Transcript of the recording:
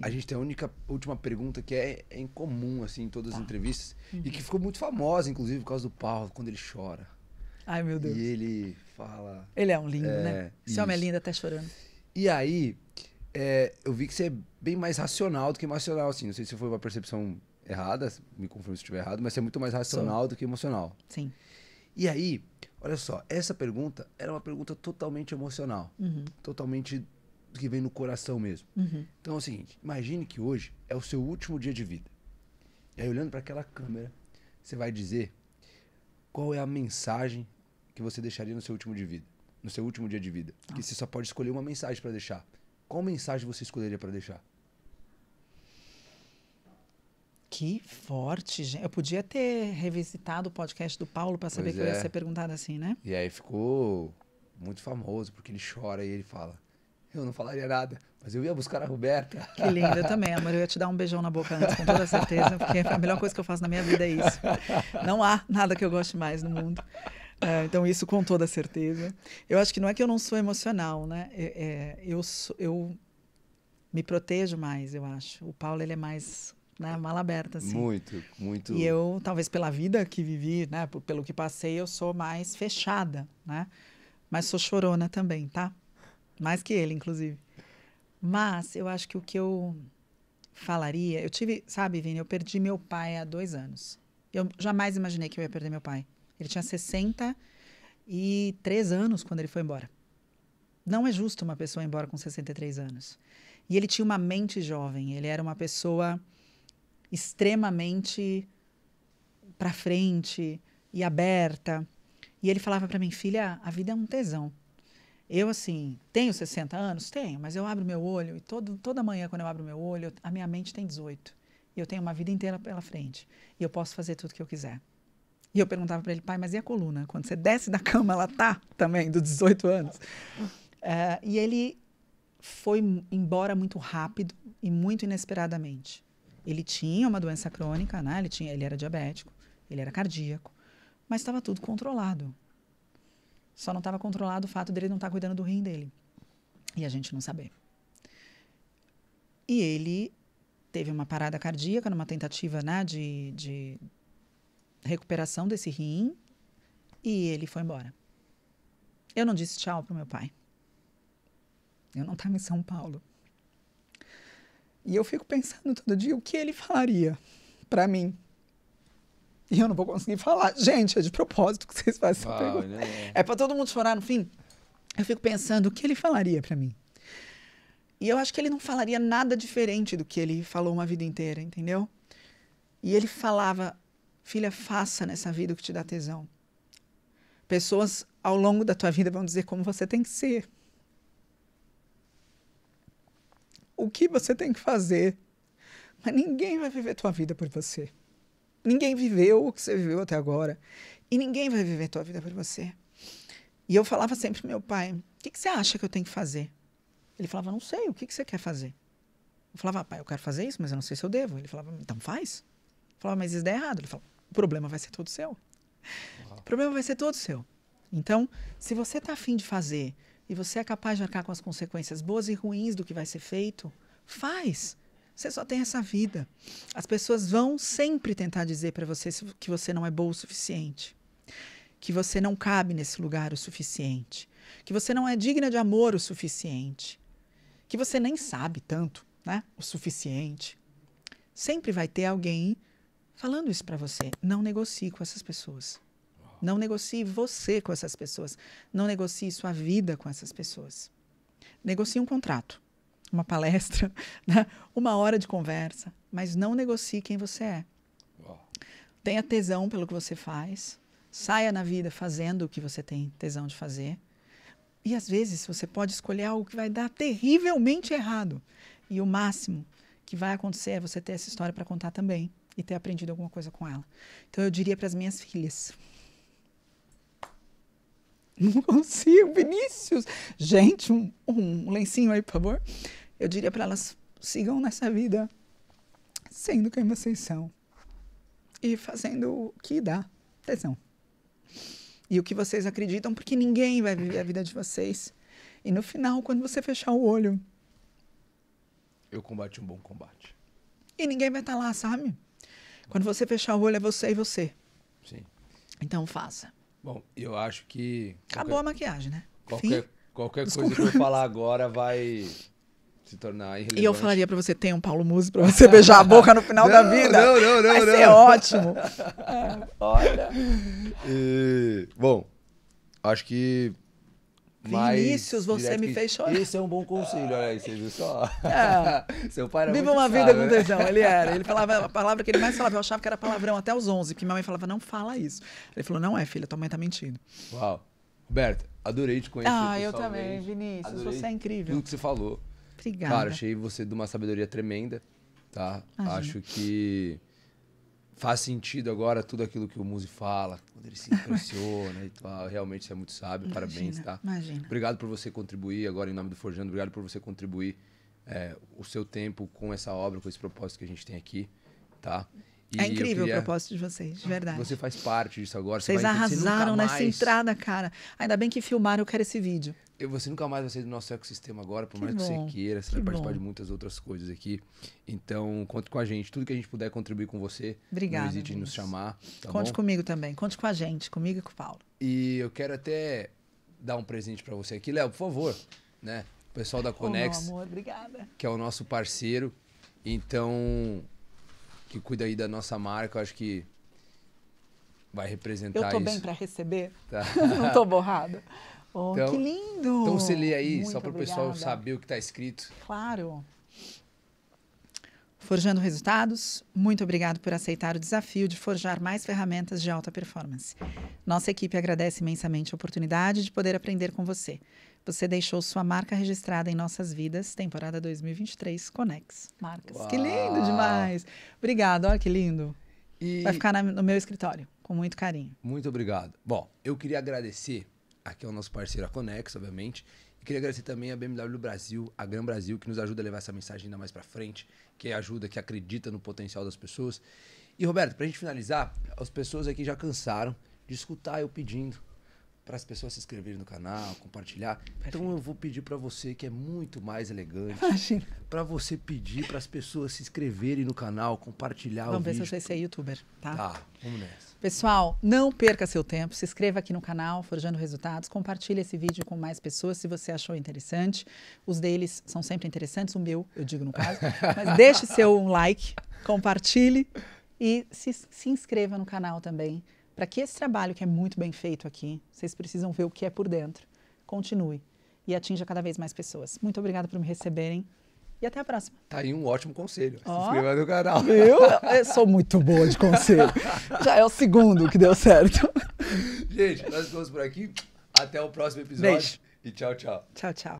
A gente tem a única última pergunta que é, é incomum, assim, em todas as tá. entrevistas. Uhum. E que uhum. ficou muito famosa, inclusive, por causa do Paulo, quando ele chora. Ai, meu Deus. E ele fala. Ele é um lindo, é, né? Esse homem é lindo até chorando. E aí, é, eu vi que você é bem mais racional do que emocional, assim. Não sei se foi uma percepção errada, me confirme se estiver errado, mas você é muito mais racional Sou. do que emocional. Sim. E aí, olha só, essa pergunta era uma pergunta totalmente emocional. Uhum. Totalmente que vem no coração mesmo. Uhum. Então é o seguinte: imagine que hoje é o seu último dia de vida. E aí, olhando para aquela câmera, você vai dizer qual é a mensagem que você deixaria no seu último de vida, no seu último dia de vida. Nossa. Que você só pode escolher uma mensagem para deixar. Qual mensagem você escolheria para deixar? Que forte, gente. Eu podia ter revisitado o podcast do Paulo para saber pois que é. eu ia é. ser perguntado assim, né? E aí ficou muito famoso, porque ele chora e ele fala: eu não falaria nada. Mas eu ia buscar a Roberta. Que linda também, amor. Eu ia te dar um beijão na boca antes, com toda certeza, porque a melhor coisa que eu faço na minha vida é isso. Não há nada que eu goste mais no mundo. É, então, isso com toda certeza. Eu acho que não é que eu não sou emocional, né? É, é, eu, sou, eu me protejo mais, eu acho. O Paulo, ele é mais né? Mala aberta, assim. Muito, muito. E eu, talvez pela vida que vivi, né? Pelo que passei, eu sou mais fechada, né? Mas sou chorona também, tá? mais que ele, inclusive. Mas eu acho que o que eu falaria, eu tive, sabe, Vini, eu perdi meu pai há dois anos. Eu jamais imaginei que eu ia perder meu pai. Ele tinha 63 anos quando ele foi embora. Não é justo uma pessoa ir embora com 63 anos. E ele tinha uma mente jovem, ele era uma pessoa extremamente para frente e aberta. E ele falava para mim, filha, a vida é um tesão. Eu, assim, tenho 60 anos? Tenho, mas eu abro meu olho e todo, toda manhã, quando eu abro meu olho, a minha mente tem 18. E eu tenho uma vida inteira pela frente. E eu posso fazer tudo que eu quiser. E eu perguntava para ele, pai, mas e a coluna? Quando você desce da cama, ela tá também, dos 18 anos. Eh, e ele foi embora muito rápido e muito inesperadamente. Ele tinha uma doença crônica, né? ele, tinha, ele era diabético, ele era cardíaco, mas estava tudo controlado. Só não estava controlado o fato dele não estar tá cuidando do rim dele. E a gente não saber. E ele teve uma parada cardíaca numa tentativa né, de, de recuperação desse rim e ele foi embora. Eu não disse tchau para meu pai. Eu não estava em São Paulo. E eu fico pensando todo dia o que ele falaria para mim e eu não vou conseguir falar. Gente, é de propósito que vocês fazem essa pergunta. Né? É para todo mundo chorar no fim? Eu fico pensando o que ele falaria para mim. E eu acho que ele não falaria nada diferente do que ele falou uma vida inteira, entendeu? E ele falava: filha, faça nessa vida o que te dá tesão. Pessoas ao longo da tua vida vão dizer como você tem que ser. O que você tem que fazer. Mas ninguém vai viver tua vida por você. Ninguém viveu o que você viveu até agora. E ninguém vai viver a tua vida por você. E eu falava sempre pro meu pai: o que, que você acha que eu tenho que fazer? Ele falava: não sei, o que, que você quer fazer? Eu falava: ah, pai, eu quero fazer isso, mas eu não sei se eu devo. Ele falava: então faz. Eu falava: mas isso dá errado. Ele falava: o problema vai ser todo seu. O problema vai ser todo seu. Então, se você tá afim de fazer e você é capaz de arcar com as consequências boas e ruins do que vai ser feito, faz. Você só tem essa vida. As pessoas vão sempre tentar dizer para você que você não é boa o suficiente, que você não cabe nesse lugar o suficiente, que você não é digna de amor o suficiente, que você nem sabe tanto, né? O suficiente. Sempre vai ter alguém falando isso para você. Não negocie com essas pessoas. Não negocie você com essas pessoas. Não negocie sua vida com essas pessoas. Negocie um contrato uma palestra, né? uma hora de conversa, mas não negocie quem você é. Tenha tesão pelo que você faz, saia na vida fazendo o que você tem tesão de fazer. E às vezes você pode escolher algo que vai dar terrivelmente errado. E o máximo que vai acontecer é você ter essa história para contar também e ter aprendido alguma coisa com ela. Então eu diria para as minhas filhas. Não consigo, Vinícius. Gente, um, um lencinho aí, por favor eu diria para elas: sigam nessa vida sendo quem vocês são e fazendo o que dá tesão. E o que vocês acreditam, porque ninguém vai viver a vida de vocês. E no final, quando você fechar o olho. Eu combati um bom combate. E ninguém vai estar tá lá, sabe? Quando você fechar o olho, é você e você. Sim. Então faça. Bom, eu acho que. Acabou a maquiagem, né? Qualquer, Fim? qualquer coisa que eu falar agora vai se tornar irrelevante. E eu falaria para você, tem um Paulo Musi para você beijar a boca no final não, da vida. Não, não, não. Vai não. ser ótimo. olha. E, bom, acho que Vinícius, você me que... fez chorar. Esse é um bom conselho, olha aí, você viu só? É. Seu pai era Viva uma vida né? com tesão, ele era. Ele falava a palavra que ele mais falava, eu achava que era palavrão até os 11, porque minha mãe falava, não fala isso. Ele falou, não é, filha, tua mãe tá mentindo. Uau. Roberta, adorei te conhecer Ah, eu também, Vinícius, adorei você é incrível. Tudo que você falou. Obrigada. Cara, achei você de uma sabedoria tremenda, tá? Imagina. Acho que faz sentido agora tudo aquilo que o Muzi fala, quando ele se impressiona e tal. Realmente você é muito sábio, imagina, parabéns, tá? Imagina. Obrigado por você contribuir agora em nome do Forjando, obrigado por você contribuir é, o seu tempo com essa obra, com esse propósito que a gente tem aqui, tá? é incrível queria... o propósito de vocês, de verdade. Você faz parte disso agora. Vocês você vai... arrasaram você nessa entrada, cara. Ainda bem que filmaram, eu quero esse vídeo. Eu, você nunca mais vai ser do nosso ecossistema agora, por que mais bom. que você queira, você que vai participar de muitas outras coisas aqui. Então, conte com a gente. Tudo que a gente puder contribuir com você, Obrigada, não hesite em nos chamar. Tá conte bom? comigo também, conte com a gente, comigo e com o Paulo. E eu quero até dar um presente para você aqui. Léo, por favor, né? O pessoal da Conex, oh, amor, que é o nosso parceiro. Então, que cuida aí da nossa marca, acho que vai representar isso. Eu tô isso. bem para receber? Tá. Não tô borrada? Oh, então, que lindo! Então você lê aí, Muito só para o pessoal saber o que está escrito. Claro. Forjando Resultados, muito obrigado por aceitar o desafio de forjar mais ferramentas de alta performance. Nossa equipe agradece imensamente a oportunidade de poder aprender com você. Você deixou sua marca registrada em nossas vidas, temporada 2023, Conex Marcas. Uau. Que lindo demais! Obrigado, olha que lindo. E... Vai ficar na, no meu escritório, com muito carinho. Muito obrigado. Bom, eu queria agradecer aqui ao nosso parceiro, a Conex, obviamente, e queria agradecer também a BMW Brasil, a Gran Brasil, que nos ajuda a levar essa mensagem ainda mais para frente, que ajuda, que acredita no potencial das pessoas. E Roberto, para a gente finalizar, as pessoas aqui já cansaram de escutar eu pedindo para as pessoas se inscreverem no canal, compartilhar. Imagina. Então eu vou pedir para você que é muito mais elegante, para você pedir para as pessoas se inscreverem no canal, compartilhar vamos o vídeo. Vamos ver se você é youtuber, tá? Tá, vamos nessa. Pessoal, não perca seu tempo, se inscreva aqui no canal Forjando Resultados, compartilhe esse vídeo com mais pessoas se você achou interessante. Os deles são sempre interessantes, o meu, eu digo no caso. Mas deixe seu like, compartilhe e se, se inscreva no canal também para que esse trabalho, que é muito bem feito aqui, vocês precisam ver o que é por dentro, continue e atinja cada vez mais pessoas. Muito obrigada por me receberem. E até a próxima. Tá aí um ótimo conselho. Oh, se inscreva no canal. Eu, eu sou muito boa de conselho. Já é o segundo que deu certo. Gente, nós ficamos por aqui. Até o próximo episódio. Beijo. E tchau, tchau. Tchau, tchau.